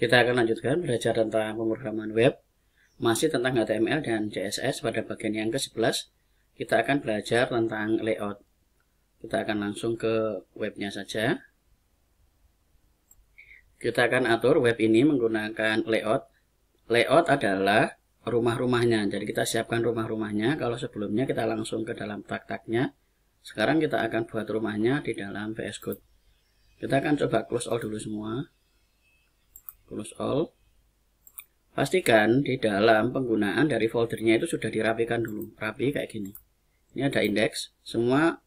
Kita akan lanjutkan belajar tentang pemrograman web, masih tentang HTML dan CSS pada bagian yang ke-11. Kita akan belajar tentang layout. Kita akan langsung ke webnya saja. Kita akan atur web ini menggunakan layout. Layout adalah rumah-rumahnya. Jadi kita siapkan rumah-rumahnya. Kalau sebelumnya kita langsung ke dalam tak-taknya. Sekarang kita akan buat rumahnya di dalam VS Code. Kita akan coba close all dulu semua close all pastikan di dalam penggunaan dari foldernya itu sudah dirapikan dulu rapi kayak gini ini ada indeks semua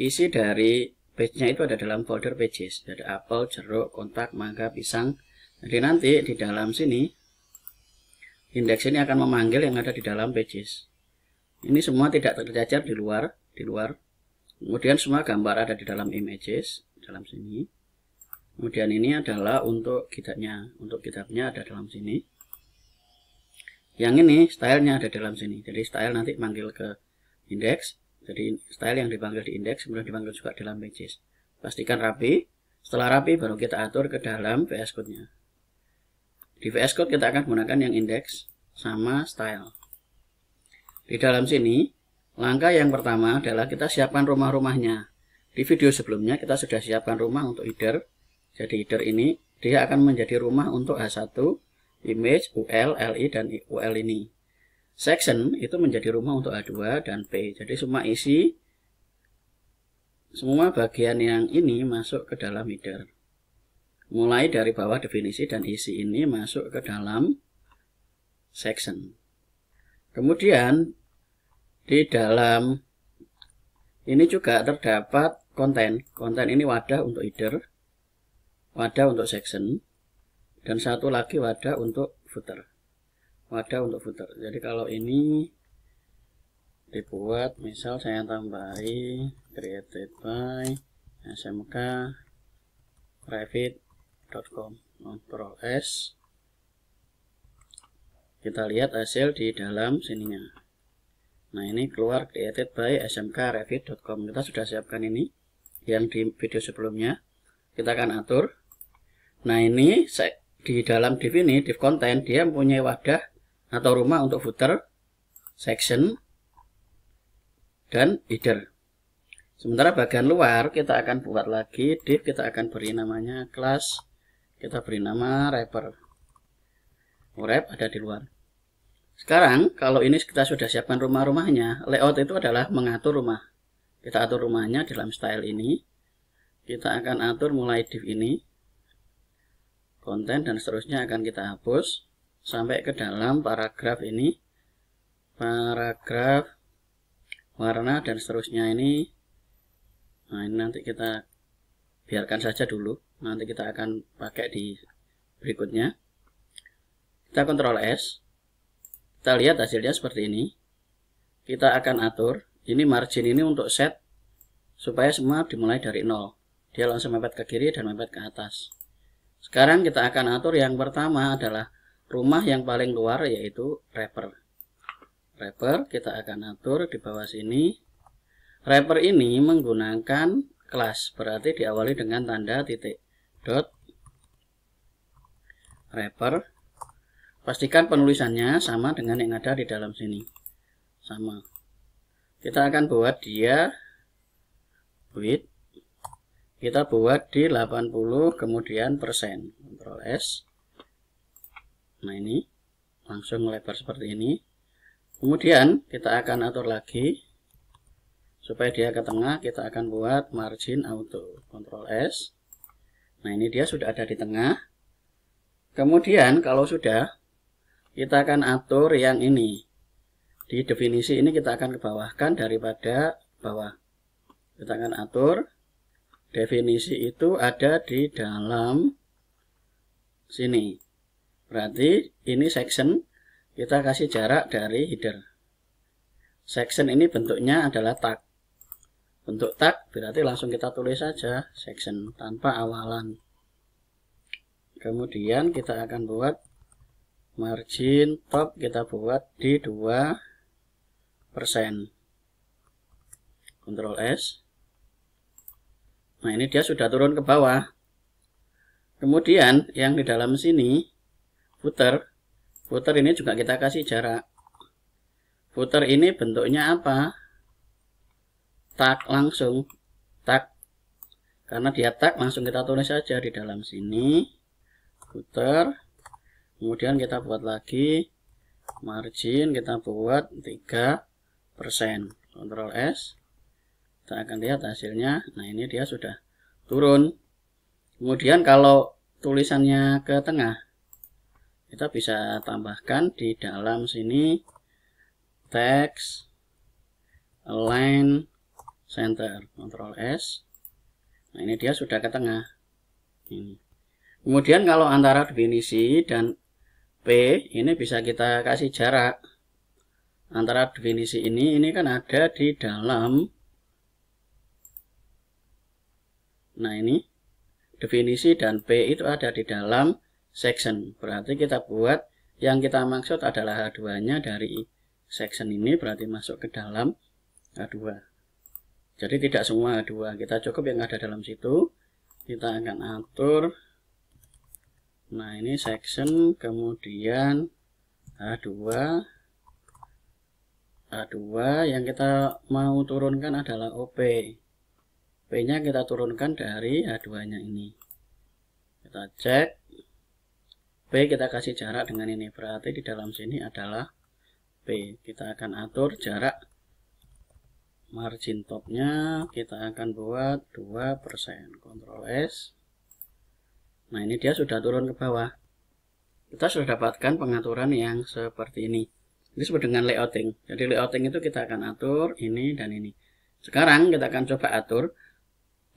isi dari page-nya itu ada dalam folder pages ada apel, jeruk, kontak, mangga, pisang jadi nanti di dalam sini indeks ini akan memanggil yang ada di dalam pages ini semua tidak terjajar di luar di luar kemudian semua gambar ada di dalam images dalam sini Kemudian ini adalah untuk kitabnya. Untuk kitabnya ada dalam sini. Yang ini stylenya ada dalam sini. Jadi style nanti manggil ke index. Jadi style yang dipanggil di index kemudian dipanggil juga dalam pages. Pastikan rapi. Setelah rapi baru kita atur ke dalam VS Code-nya. Di VS Code kita akan gunakan yang index sama style. Di dalam sini langkah yang pertama adalah kita siapkan rumah-rumahnya. Di video sebelumnya kita sudah siapkan rumah untuk header jadi header ini dia akan menjadi rumah untuk H1 image UL LI dan UL ini section itu menjadi rumah untuk H2 dan P jadi semua isi semua bagian yang ini masuk ke dalam header mulai dari bawah definisi dan isi ini masuk ke dalam section kemudian di dalam ini juga terdapat konten konten ini wadah untuk header wadah untuk section dan satu lagi wadah untuk footer wadah untuk footer jadi kalau ini dibuat misal saya tambahi created by smk private.com control s kita lihat hasil di dalam sininya nah ini keluar created by smk private.com kita sudah siapkan ini yang di video sebelumnya kita akan atur Nah ini di dalam div ini, div content, dia mempunyai wadah atau rumah untuk footer, section, dan header. Sementara bagian luar kita akan buat lagi div, kita akan beri namanya class kita beri nama wrapper. Oh, wrap ada di luar. Sekarang kalau ini kita sudah siapkan rumah-rumahnya, layout itu adalah mengatur rumah. Kita atur rumahnya dalam style ini. Kita akan atur mulai div ini konten dan seterusnya akan kita hapus sampai ke dalam paragraf ini paragraf warna dan seterusnya ini nah ini nanti kita biarkan saja dulu nanti kita akan pakai di berikutnya kita kontrol S kita lihat hasilnya seperti ini kita akan atur ini margin ini untuk set supaya semua dimulai dari nol dia langsung mepet ke kiri dan mepet ke atas sekarang kita akan atur yang pertama adalah rumah yang paling luar yaitu wrapper. Wrapper kita akan atur di bawah sini. Wrapper ini menggunakan kelas, berarti diawali dengan tanda titik dot wrapper. Pastikan penulisannya sama dengan yang ada di dalam sini. Sama. Kita akan buat dia width kita buat di 80 kemudian persen Ctrl S nah ini langsung melebar seperti ini kemudian kita akan atur lagi supaya dia ke tengah kita akan buat margin auto Ctrl S nah ini dia sudah ada di tengah kemudian kalau sudah kita akan atur yang ini di definisi ini kita akan kebawahkan daripada bawah kita akan atur definisi itu ada di dalam sini. Berarti ini section kita kasih jarak dari header. Section ini bentuknya adalah tag. Bentuk tag berarti langsung kita tulis saja section tanpa awalan. Kemudian kita akan buat margin top kita buat di 2%. Ctrl S. Nah ini dia sudah turun ke bawah. Kemudian yang di dalam sini, footer. Footer ini juga kita kasih jarak. Footer ini bentuknya apa? tak langsung. tak Karena dia tak langsung kita tulis saja di dalam sini. Footer. Kemudian kita buat lagi margin kita buat 3%. Ctrl S kita akan lihat hasilnya nah ini dia sudah turun kemudian kalau tulisannya ke tengah kita bisa tambahkan di dalam sini teks align center control S nah ini dia sudah ke tengah ini kemudian kalau antara definisi dan P ini bisa kita kasih jarak antara definisi ini ini kan ada di dalam Nah ini definisi dan P itu ada di dalam section. Berarti kita buat yang kita maksud adalah H2-nya dari section ini berarti masuk ke dalam H2. Jadi tidak semua H2, kita cukup yang ada dalam situ. Kita akan atur. Nah ini section, kemudian H2. H2 yang kita mau turunkan adalah OP. P-nya kita turunkan dari A2-nya ini. Kita cek. P kita kasih jarak dengan ini. Berarti di dalam sini adalah P. Kita akan atur jarak margin topnya. Kita akan buat 2%. Ctrl S. Nah ini dia sudah turun ke bawah. Kita sudah dapatkan pengaturan yang seperti ini. Ini sebut dengan layouting. Jadi layouting itu kita akan atur ini dan ini. Sekarang kita akan coba atur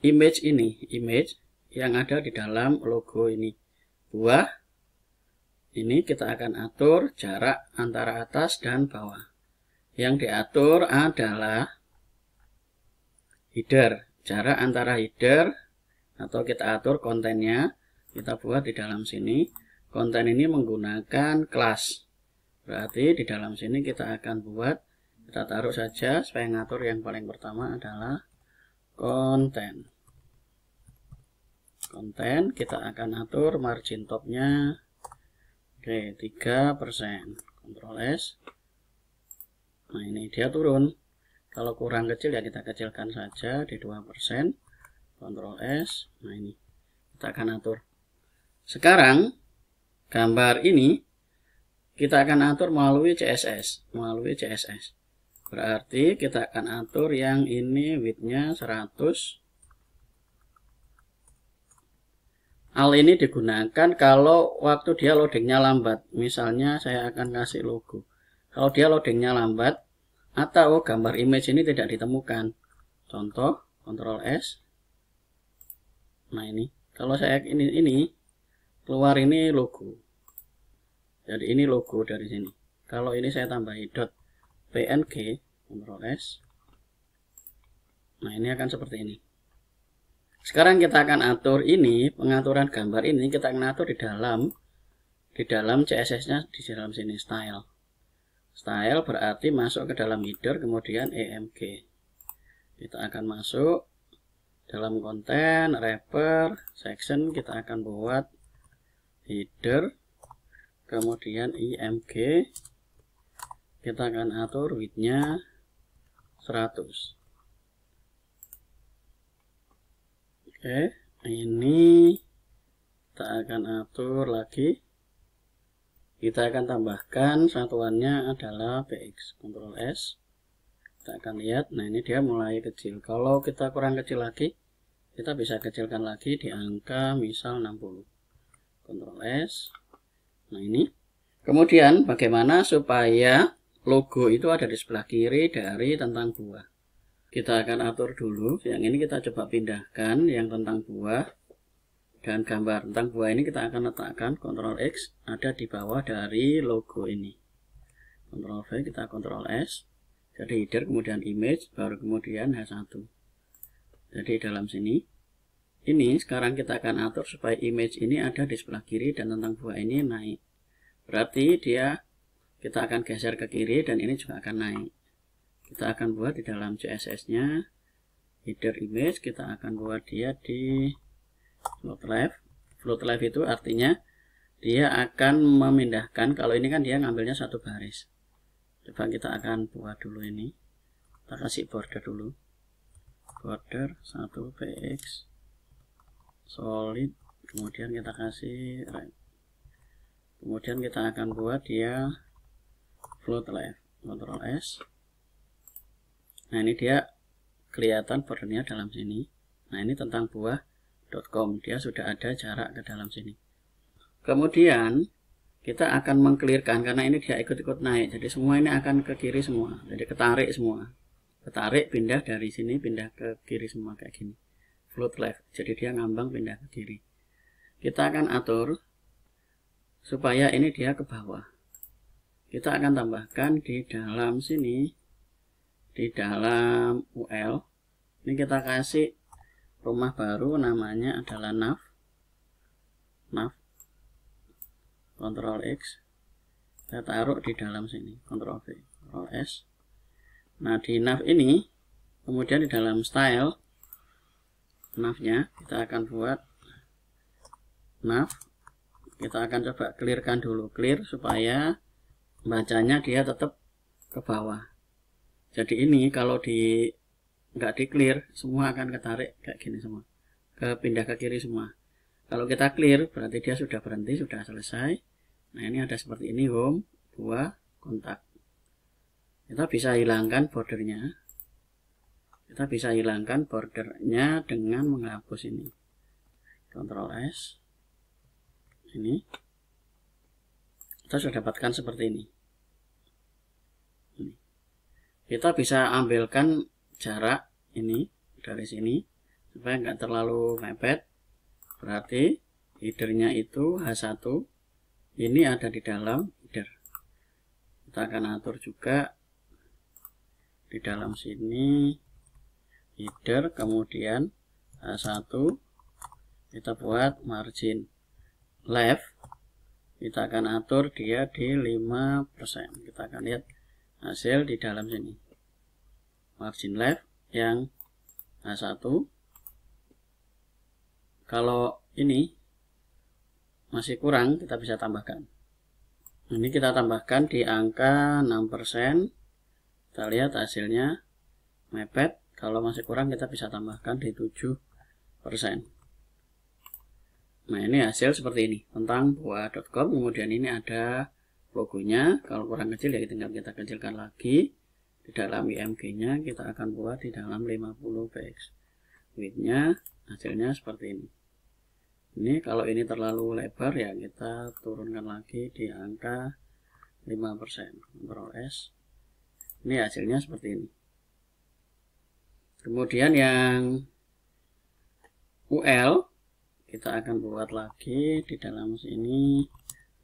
image ini, image yang ada di dalam logo ini. Buah ini kita akan atur jarak antara atas dan bawah. Yang diatur adalah header, jarak antara header atau kita atur kontennya. Kita buat di dalam sini. Konten ini menggunakan kelas. Berarti di dalam sini kita akan buat kita taruh saja supaya ngatur yang paling pertama adalah konten konten kita akan atur margin topnya oke tiga persen kontrol S nah ini dia turun kalau kurang kecil ya kita kecilkan saja di dua persen kontrol S nah ini kita akan atur sekarang gambar ini kita akan atur melalui CSS melalui CSS Berarti kita akan atur yang ini widthnya nya 100. hal ini digunakan kalau waktu dia loadingnya lambat. Misalnya saya akan kasih logo. Kalau dia loadingnya lambat atau gambar image ini tidak ditemukan. Contoh, Ctrl S. Nah ini, kalau saya ini ini keluar ini logo. Jadi ini logo dari sini. Kalau ini saya tambahi dot PNG Ctrl S nah ini akan seperti ini sekarang kita akan atur ini pengaturan gambar ini kita akan atur di dalam di dalam CSS nya di dalam sini style style berarti masuk ke dalam header kemudian EMG kita akan masuk dalam konten wrapper section kita akan buat header kemudian IMG kita akan atur widthnya 100 oke ini kita akan atur lagi kita akan tambahkan satuannya adalah px Ctrl S kita akan lihat nah ini dia mulai kecil kalau kita kurang kecil lagi kita bisa kecilkan lagi di angka misal 60 Ctrl S nah ini kemudian bagaimana supaya logo itu ada di sebelah kiri dari tentang buah. Kita akan atur dulu. Yang ini kita coba pindahkan yang tentang buah dan gambar tentang buah ini kita akan letakkan Ctrl X ada di bawah dari logo ini. Ctrl V kita Ctrl S. Jadi header kemudian image baru kemudian H1. Jadi dalam sini ini sekarang kita akan atur supaya image ini ada di sebelah kiri dan tentang buah ini naik. Berarti dia kita akan geser ke kiri dan ini juga akan naik kita akan buat di dalam CSS nya header image kita akan buat dia di float left float left itu artinya dia akan memindahkan kalau ini kan dia ngambilnya satu baris coba kita akan buat dulu ini kita kasih border dulu border 1 px solid kemudian kita kasih kemudian kita akan buat dia upload lah ya Ctrl S nah ini dia kelihatan bordernya dalam sini nah ini tentang buah.com dia sudah ada jarak ke dalam sini kemudian kita akan mengklirkan karena ini dia ikut-ikut naik jadi semua ini akan ke kiri semua jadi ketarik semua ketarik pindah dari sini pindah ke kiri semua kayak gini float left jadi dia ngambang pindah ke kiri kita akan atur supaya ini dia ke bawah kita akan tambahkan di dalam sini di dalam UL ini kita kasih rumah baru namanya adalah nav nav Ctrl X saya taruh di dalam sini Ctrl V Ctrl S nah di nav ini kemudian di dalam style navnya kita akan buat nav kita akan coba clearkan dulu clear supaya bacanya dia tetap ke bawah jadi ini kalau di nggak di clear semua akan ketarik kayak gini semua ke pindah ke kiri semua kalau kita clear berarti dia sudah berhenti sudah selesai nah ini ada seperti ini home dua kontak kita bisa hilangkan bordernya kita bisa hilangkan bordernya dengan menghapus ini Ctrl S ini kita sudah dapatkan seperti ini kita bisa ambilkan jarak ini dari sini supaya nggak terlalu mepet berarti headernya itu H1 ini ada di dalam header kita akan atur juga di dalam sini header kemudian H1 kita buat margin left kita akan atur dia di 5% kita akan lihat hasil di dalam sini margin left yang a 1 kalau ini masih kurang kita bisa tambahkan ini kita tambahkan di angka 6% kita lihat hasilnya mepet kalau masih kurang kita bisa tambahkan di 7% Nah, ini hasil seperti ini tentang buah.com. Kemudian ini ada logonya. Kalau kurang kecil ya tinggal kita kecilkan lagi. Di dalam IMG-nya kita akan buat di dalam 50 px width-nya hasilnya seperti ini. Ini kalau ini terlalu lebar ya kita turunkan lagi di angka 5% Ctrl S. Ini hasilnya seperti ini. Kemudian yang UL kita akan buat lagi di dalam sini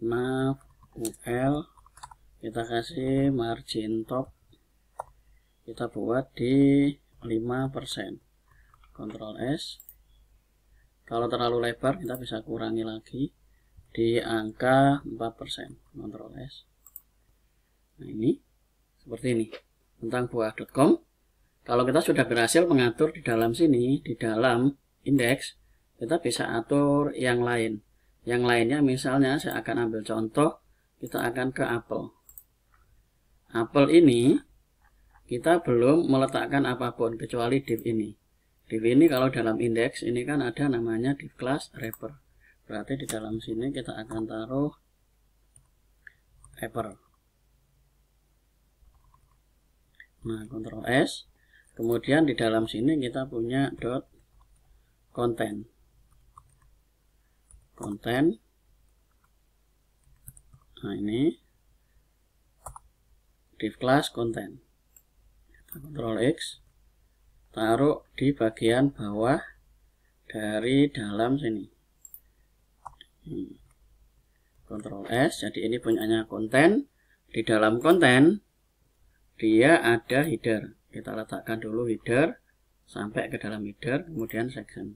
nav ul kita kasih margin top kita buat di 5% Ctrl S kalau terlalu lebar kita bisa kurangi lagi di angka 4% Ctrl S nah ini seperti ini tentang buah.com kalau kita sudah berhasil mengatur di dalam sini di dalam indeks kita bisa atur yang lain yang lainnya misalnya saya akan ambil contoh kita akan ke apple apple ini kita belum meletakkan apapun kecuali div ini div ini kalau dalam indeks ini kan ada namanya div class wrapper berarti di dalam sini kita akan taruh wrapper nah ctrl s kemudian di dalam sini kita punya dot content konten nah ini div class konten kita kontrol X taruh di bagian bawah dari dalam sini hmm. kontrol S jadi ini punyanya konten di dalam konten dia ada header kita letakkan dulu header sampai ke dalam header kemudian section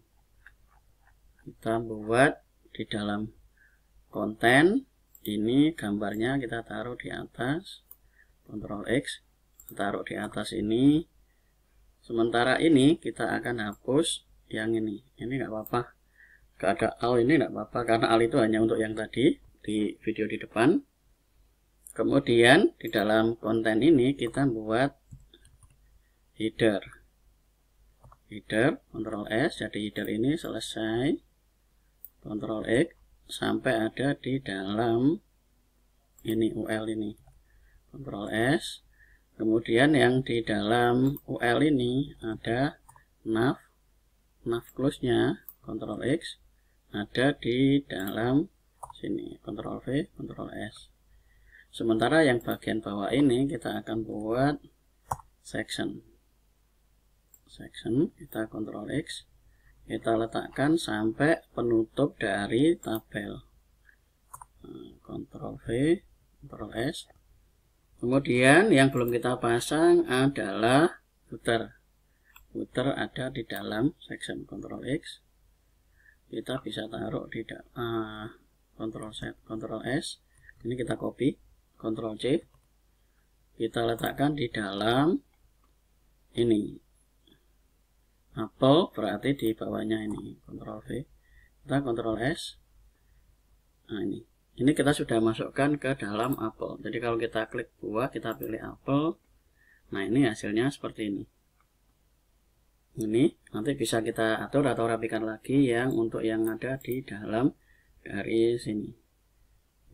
kita buat di dalam konten ini gambarnya kita taruh di atas Ctrl X taruh di atas ini sementara ini kita akan hapus yang ini ini nggak apa-apa nggak ada al ini nggak apa-apa karena al itu hanya untuk yang tadi di video di depan kemudian di dalam konten ini kita buat header header Ctrl S jadi header ini selesai Ctrl X sampai ada di dalam ini UL ini Ctrl S kemudian yang di dalam UL ini ada nav nav close nya Ctrl X ada di dalam sini Ctrl V Ctrl S sementara yang bagian bawah ini kita akan buat section section kita Ctrl X kita letakkan sampai penutup dari tabel nah, Ctrl V Ctrl S kemudian yang belum kita pasang adalah footer footer ada di dalam section Ctrl X kita bisa taruh di uh, ah, Ctrl Z Ctrl S ini kita copy Ctrl C kita letakkan di dalam ini Apple berarti di bawahnya ini Ctrl V kita Ctrl S nah ini ini kita sudah masukkan ke dalam Apple jadi kalau kita klik buah kita pilih Apple nah ini hasilnya seperti ini ini nanti bisa kita atur atau rapikan lagi yang untuk yang ada di dalam dari sini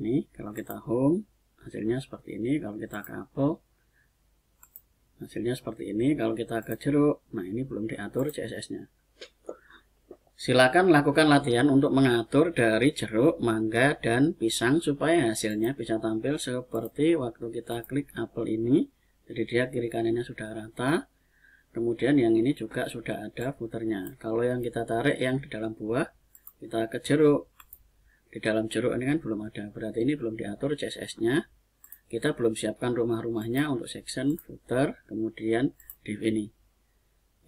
ini kalau kita home hasilnya seperti ini kalau kita ke Apple hasilnya seperti ini kalau kita ke jeruk nah ini belum diatur CSS nya silakan lakukan latihan untuk mengatur dari jeruk, mangga, dan pisang supaya hasilnya bisa tampil seperti waktu kita klik apel ini jadi dia kiri kanannya sudah rata kemudian yang ini juga sudah ada puternya kalau yang kita tarik yang di dalam buah kita ke jeruk di dalam jeruk ini kan belum ada berarti ini belum diatur CSS nya kita belum siapkan rumah-rumahnya untuk section footer kemudian div ini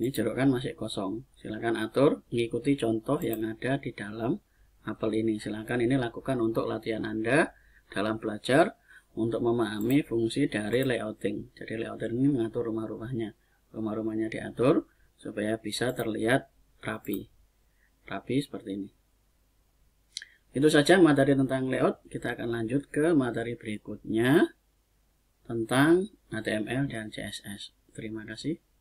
ini jeruk kan masih kosong silahkan atur mengikuti contoh yang ada di dalam apel ini silahkan ini lakukan untuk latihan anda dalam belajar untuk memahami fungsi dari layouting jadi layouting ini mengatur rumah-rumahnya rumah-rumahnya diatur supaya bisa terlihat rapi rapi seperti ini itu saja materi tentang layout. Kita akan lanjut ke materi berikutnya tentang HTML dan CSS. Terima kasih.